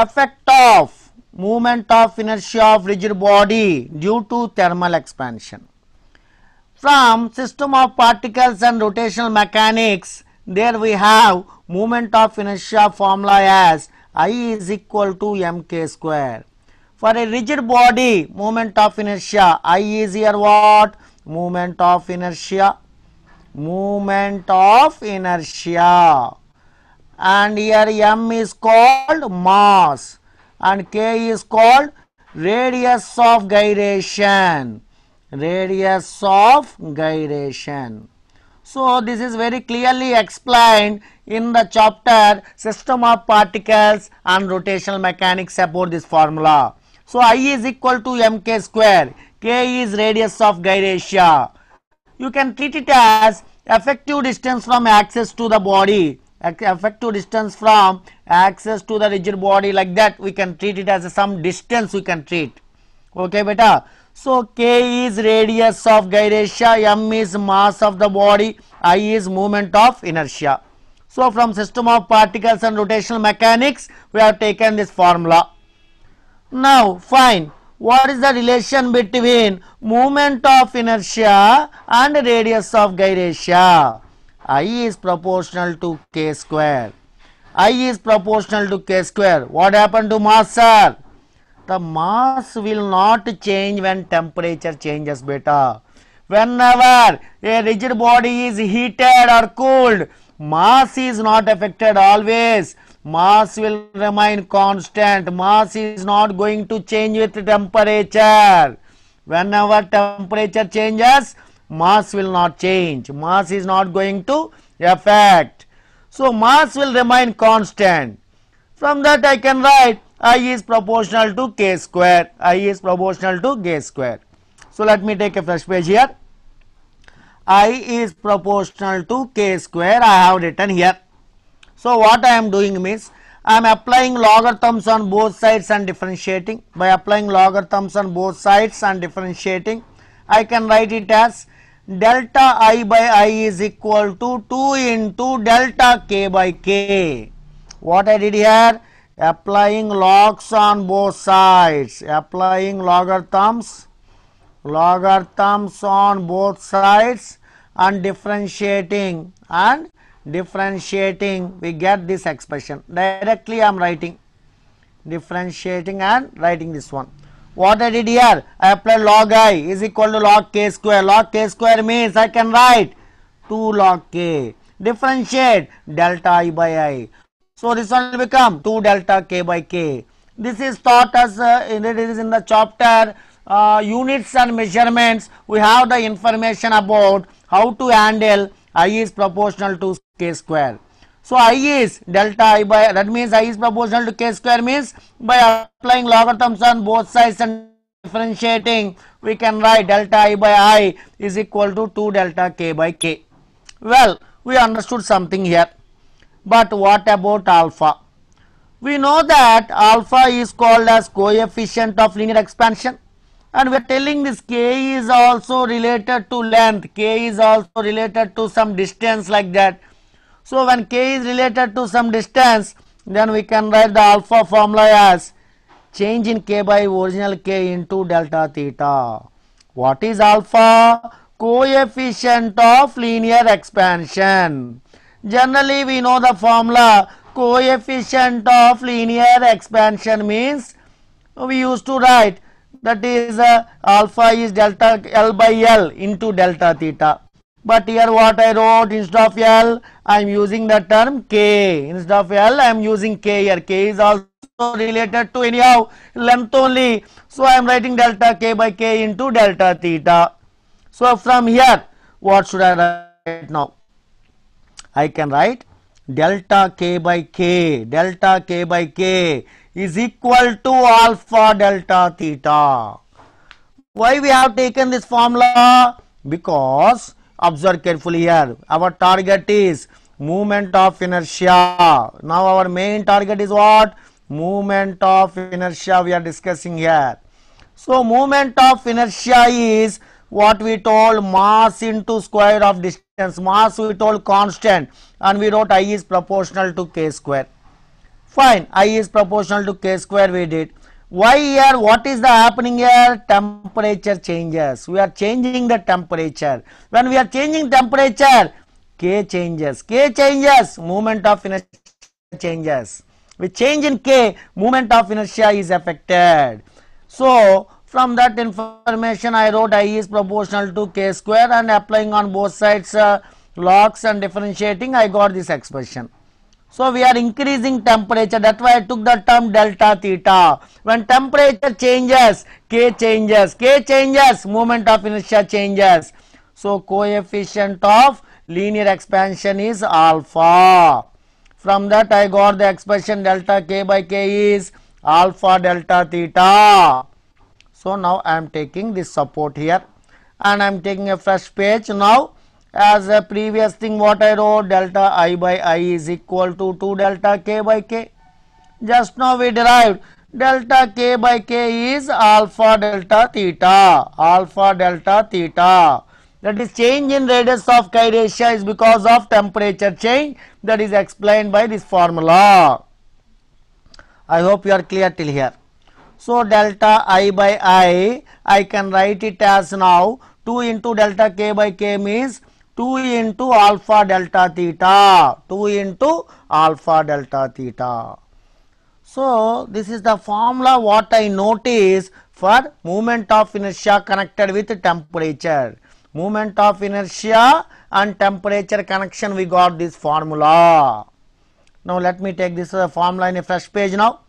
effect of movement of inertia of rigid body due to thermal expansion. From system of particles and rotational mechanics, there we have movement of inertia formula as I is equal to mk square. For a rigid body, movement of inertia I is here what? Movement of inertia, movement of inertia and here m is called mass and k is called radius of gyration radius of gyration. So, this is very clearly explained in the chapter system of particles and rotational mechanics about this formula. So, I is equal to mk square, k is radius of gyration. You can treat it as effective distance from axis to the body effective distance from axis to the rigid body like that we can treat it as some distance we can treat okay beta. So k is radius of gyration, m is mass of the body, i is moment of inertia. So from system of particles and rotational mechanics we have taken this formula. Now fine what is the relation between moment of inertia and radius of gyration? I is proportional to K square. I is proportional to K square. What happened to mass sir? The mass will not change when temperature changes beta. Whenever a rigid body is heated or cooled, mass is not affected always mass will remain constant mass is not going to change with temperature whenever temperature changes mass will not change, mass is not going to affect. So, mass will remain constant. From that I can write I is proportional to k square, I is proportional to k square. So, let me take a fresh page here. I is proportional to k square I have written here. So, what I am doing is I am applying logarithms on both sides and differentiating. By applying logarithms on both sides and differentiating, I can write it as delta i by i is equal to 2 into delta k by k. What I did here? Applying logs on both sides, applying logarithms, logarithms on both sides and differentiating and differentiating we get this expression directly I am writing differentiating and writing this one what I did here? I applied log i is equal to log k square. Log k square means I can write 2 log k. Differentiate delta i by i. So this one will become 2 delta k by k. This is taught as uh, it is in the chapter uh, units and measurements. We have the information about how to handle i is proportional to k square. So I is delta I by that means I is proportional to k square means by applying logarithms on both sides and differentiating we can write delta I by I is equal to 2 delta k by k. Well we understood something here but what about alpha? We know that alpha is called as coefficient of linear expansion and we are telling this k is also related to length, k is also related to some distance like that so when k is related to some distance then we can write the alpha formula as change in k by original k into delta theta. What is alpha? Coefficient of linear expansion. Generally we know the formula coefficient of linear expansion means we used to write that is uh, alpha is delta L by L into delta theta but here what I wrote instead of L I am using the term K instead of L I am using K here K is also related to anyhow length only so I am writing delta K by K into delta theta so from here what should I write now I can write delta K by K delta K by K is equal to alpha delta theta why we have taken this formula because observe carefully here our target is movement of inertia now our main target is what movement of inertia we are discussing here so movement of inertia is what we told mass into square of distance mass we told constant and we wrote i is proportional to k square fine i is proportional to k square we did why here what is the happening here temperature changes we are changing the temperature when we are changing temperature k changes k changes movement of inertia changes with change in k movement of inertia is affected so from that information i wrote i is proportional to k square and applying on both sides uh, logs and differentiating i got this expression so we are increasing temperature. That's why I took the term delta theta. When temperature changes, K changes. K changes, moment of inertia changes. So coefficient of linear expansion is alpha. From that I got the expression delta K by K is alpha delta theta. So now I am taking this support here and I am taking a fresh page now as a previous thing what I wrote delta i by i is equal to 2 delta k by k. Just now we derived delta k by k is alpha delta theta, alpha delta theta. That is change in radius of gyratia is because of temperature change that is explained by this formula. I hope you are clear till here. So, delta i by i, I can write it as now 2 into delta k by k means 2 into alpha delta theta, 2 into alpha delta theta. So, this is the formula what I notice for movement of inertia connected with temperature. Movement of inertia and temperature connection we got this formula. Now, let me take this formula in a fresh page now.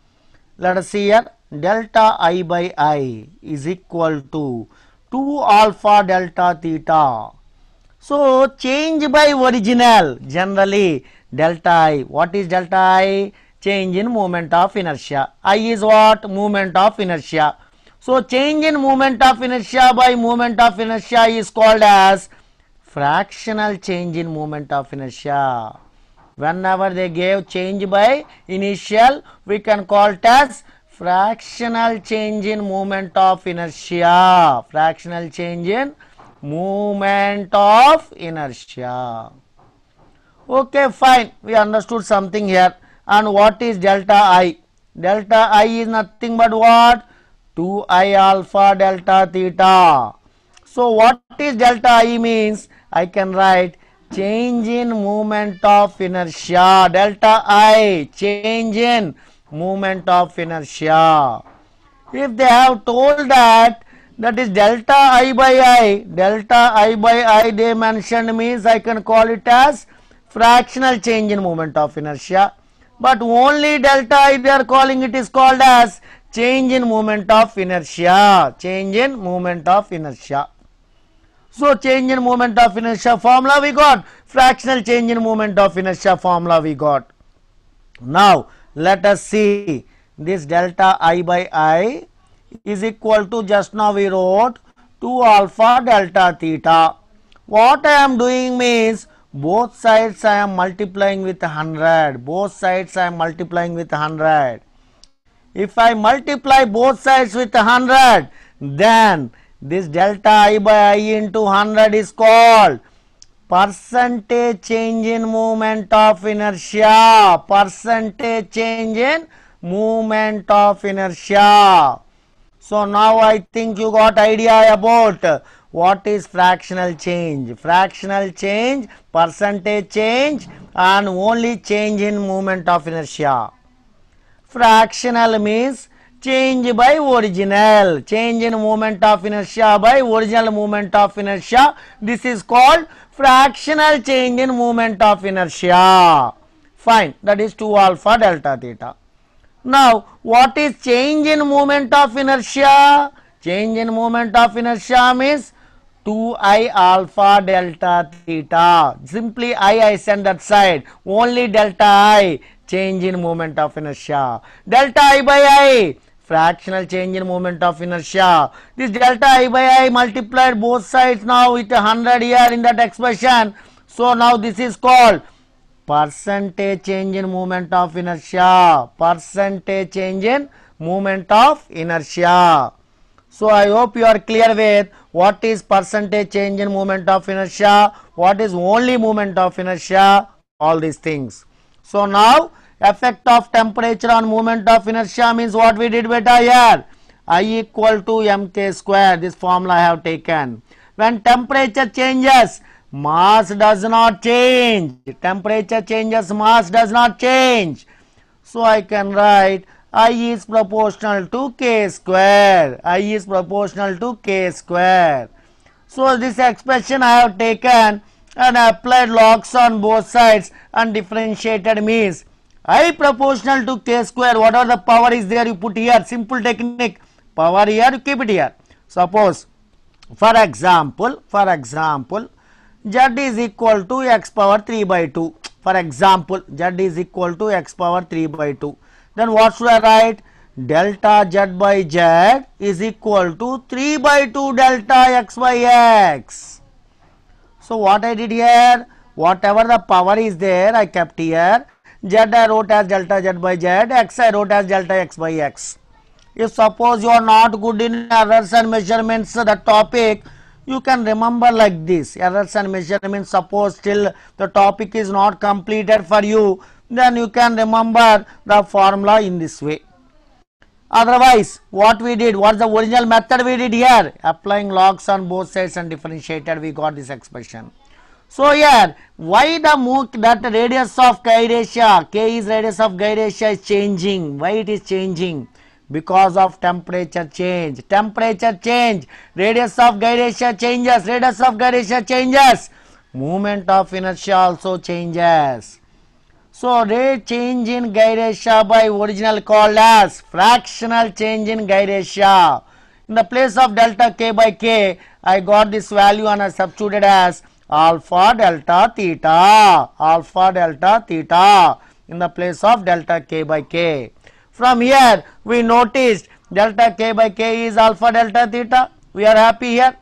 Let us see here delta i by i is equal to 2 alpha delta theta so, change by original generally delta I. What is delta I? Change in moment of inertia. I is what? Moment of inertia. So, change in moment of inertia by moment of inertia is called as fractional change in moment of inertia. Whenever they gave change by initial, we can call it as fractional change in moment of inertia. Fractional change in movement of inertia. Okay, fine, we understood something here. And what is delta i? Delta i is nothing but what? 2i alpha delta theta. So, what is delta i means? I can write change in movement of inertia, delta i, change in movement of inertia. If they have told that that is delta i by i delta i by i they mentioned means I can call it as fractional change in moment of inertia but only delta i they are calling it is called as change in moment of inertia change in moment of inertia. So, change in moment of inertia formula we got fractional change in moment of inertia formula we got. Now, let us see this delta i by i is equal to just now we wrote 2 alpha delta theta. What I am doing means both sides I am multiplying with 100, both sides I am multiplying with 100. If I multiply both sides with 100, then this delta i by i into 100 is called percentage change in movement of inertia, percentage change in movement of inertia. So now I think you got idea about what is fractional change. Fractional change, percentage change and only change in moment of inertia. Fractional means change by original, change in moment of inertia by original moment of inertia. This is called fractional change in moment of inertia. Fine, that is 2 alpha delta theta. Now, what is change in moment of inertia? Change in moment of inertia means 2i alpha delta theta. Simply i I send that side. Only delta i change in moment of inertia. Delta i by i fractional change in moment of inertia. This delta i by i multiplied both sides now with 100 here in that expression. So, now this is called percentage change in moment of inertia percentage change in moment of inertia so i hope you are clear with what is percentage change in moment of inertia what is only moment of inertia all these things so now effect of temperature on moment of inertia means what we did beta here i equal to mk square this formula i have taken when temperature changes mass does not change temperature changes mass does not change so i can write i is proportional to k square i is proportional to k square so this expression i have taken and applied logs on both sides and differentiated means i proportional to k square whatever the power is there you put here simple technique power here you keep it here suppose for example for example z is equal to x power 3 by 2. For example, z is equal to x power 3 by 2. Then what should I write? Delta z by z is equal to 3 by 2 delta x by x. So, what I did here? Whatever the power is there, I kept here. z I wrote as delta z by z, x I wrote as delta x by x. If suppose you are not good in errors and measurements, the topic, you can remember like this errors and measurements suppose till the topic is not completed for you then you can remember the formula in this way otherwise what we did what's the original method we did here applying logs on both sides and differentiated we got this expression so here why the MOOC that radius of gyratia k is radius of gyratia is changing why it is changing because of temperature change. Temperature change, radius of gyration changes, radius of gyration changes, movement of inertia also changes. So, rate change in gyration by original called as fractional change in gyration. In the place of delta k by k, I got this value and I substituted as alpha delta theta, alpha delta theta in the place of delta k by k. From here we noticed delta k by k is alpha delta theta. We are happy here.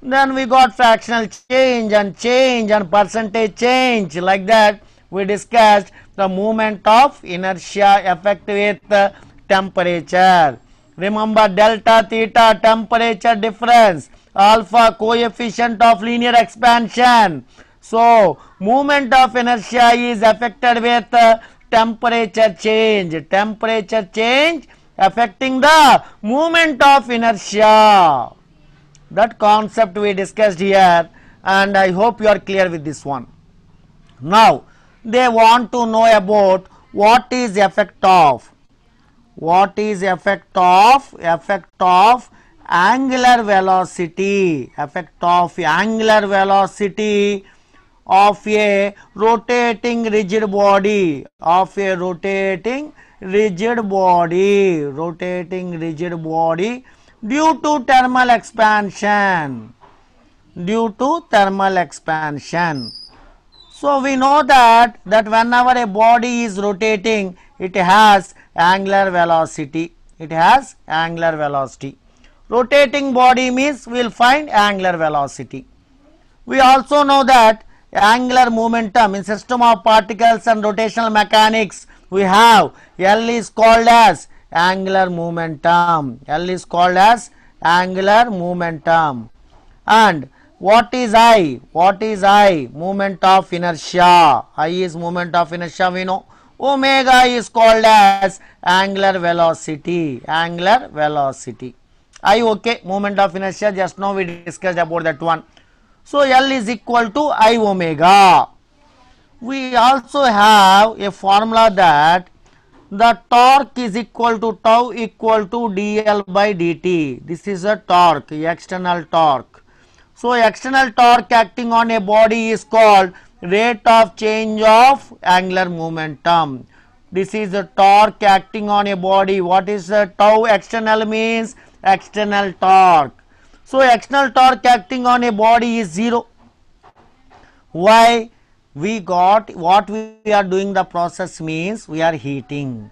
Then we got fractional change and change and percentage change like that. We discussed the movement of inertia effect with temperature. Remember delta theta temperature difference alpha coefficient of linear expansion. So, movement of inertia is affected with temperature change temperature change affecting the movement of inertia that concept we discussed here and I hope you are clear with this one. Now they want to know about what is effect of what is effect of effect of angular velocity effect of angular velocity of a rotating rigid body of a rotating rigid body rotating rigid body due to thermal expansion due to thermal expansion. So, we know that that whenever a body is rotating it has angular velocity it has angular velocity. Rotating body means we will find angular velocity. We also know that angular momentum in system of particles and rotational mechanics we have L is called as angular momentum L is called as angular momentum and what is I what is I moment of inertia I is moment of inertia we know omega is called as angular velocity angular velocity I okay moment of inertia just now we discussed about that one so L is equal to I omega. We also have a formula that the torque is equal to tau equal to dl by dt. This is a torque, external torque. So external torque acting on a body is called rate of change of angular momentum. This is a torque acting on a body. What is the tau external means? External torque. So external torque acting on a body is 0. Why? We got what we are doing the process means we are heating.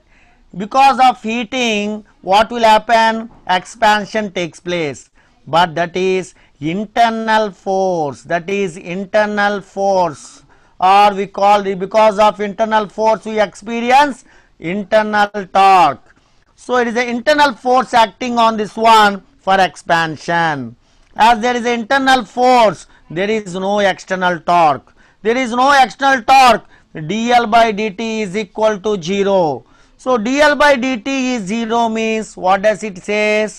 Because of heating what will happen? Expansion takes place but that is internal force that is internal force or we call it because of internal force we experience internal torque. So, it is the internal force acting on this one for expansion. As there is internal force, there is no external torque. There is no external torque, dl by dt is equal to 0. So, dl by dt is 0 means what does it says?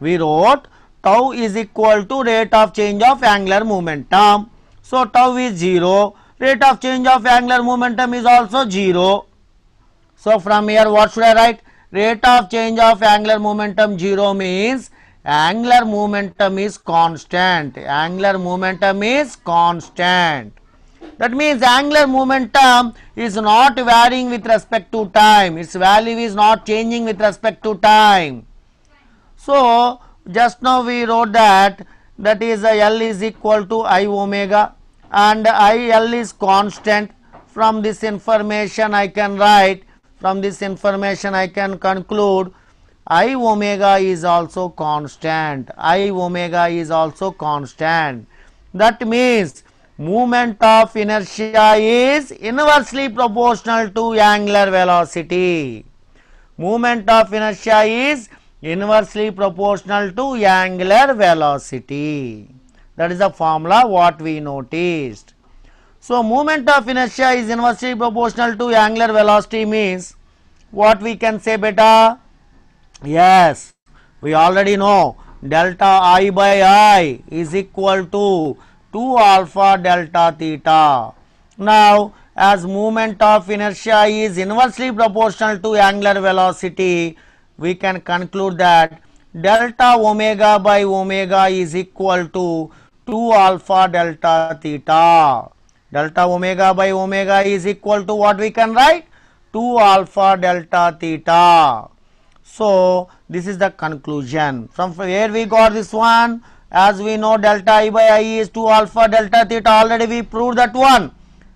We wrote tau is equal to rate of change of angular momentum. So, tau is 0, rate of change of angular momentum is also 0. So, from here what should I write? Rate of change of angular momentum 0 means angular momentum is constant angular momentum is constant that means angular momentum is not varying with respect to time its value is not changing with respect to time so just now we wrote that that is l is equal to i omega and i l is constant from this information i can write from this information i can conclude i omega is also constant, i omega is also constant. That means movement of inertia is inversely proportional to angular velocity. Movement of inertia is inversely proportional to angular velocity. That is the formula what we noticed. So, movement of inertia is inversely proportional to angular velocity means what we can say beta Yes, we already know delta i by i is equal to 2 alpha delta theta. Now, as moment of inertia is inversely proportional to angular velocity, we can conclude that delta omega by omega is equal to 2 alpha delta theta. Delta omega by omega is equal to what we can write? 2 alpha delta theta. So, this is the conclusion from where we got this one as we know delta i by i is 2 alpha delta theta already we proved that one.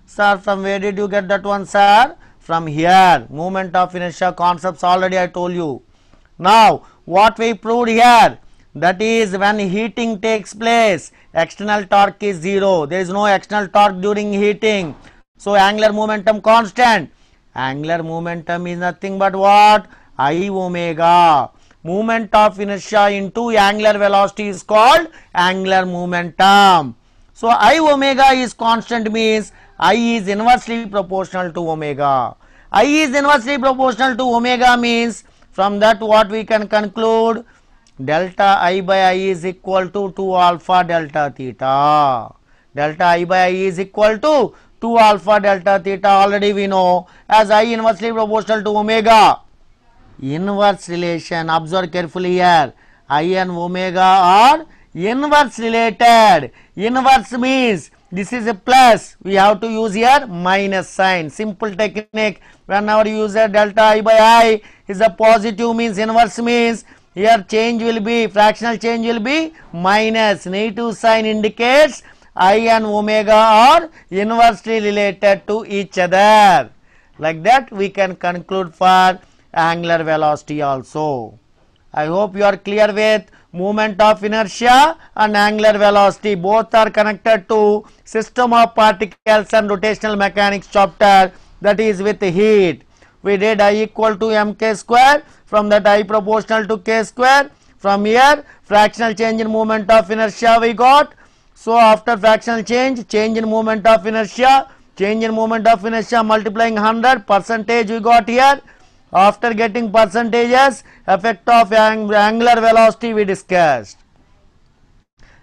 Sir from where did you get that one sir? From here movement of inertia concepts already I told you. Now what we proved here that is when heating takes place external torque is 0 there is no external torque during heating. So angular momentum constant angular momentum is nothing but what i omega. movement of inertia into angular velocity is called angular momentum. So, i omega is constant means i is inversely proportional to omega. i is inversely proportional to omega means from that what we can conclude delta i by i is equal to 2 alpha delta theta. Delta i by i is equal to 2 alpha delta theta already we know as i inversely proportional to omega inverse relation observe carefully here i and omega are inverse related inverse means this is a plus we have to use here minus sign simple technique whenever you use a delta i by i is a positive means inverse means here change will be fractional change will be minus negative sign indicates i and omega are inversely related to each other like that we can conclude for angular velocity also. I hope you are clear with movement of inertia and angular velocity both are connected to system of particles and rotational mechanics chapter that is with heat. We did I equal to mk square from that I proportional to k square from here fractional change in movement of inertia we got. So after fractional change change in movement of inertia change in movement of inertia multiplying 100 percentage we got here after getting percentages, effect of ang angular velocity we discussed.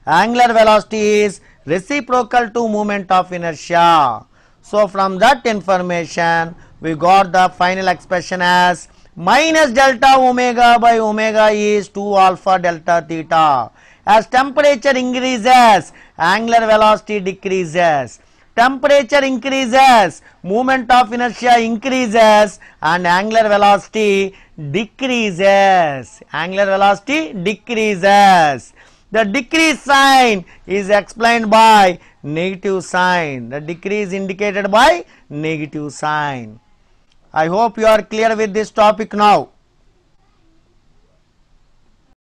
Angular velocity is reciprocal to moment of inertia. So, from that information, we got the final expression as minus delta omega by omega is 2 alpha delta theta. As temperature increases, angular velocity decreases temperature increases, moment of inertia increases and angular velocity decreases, angular velocity decreases. The decrease sign is explained by negative sign, the decrease indicated by negative sign. I hope you are clear with this topic now.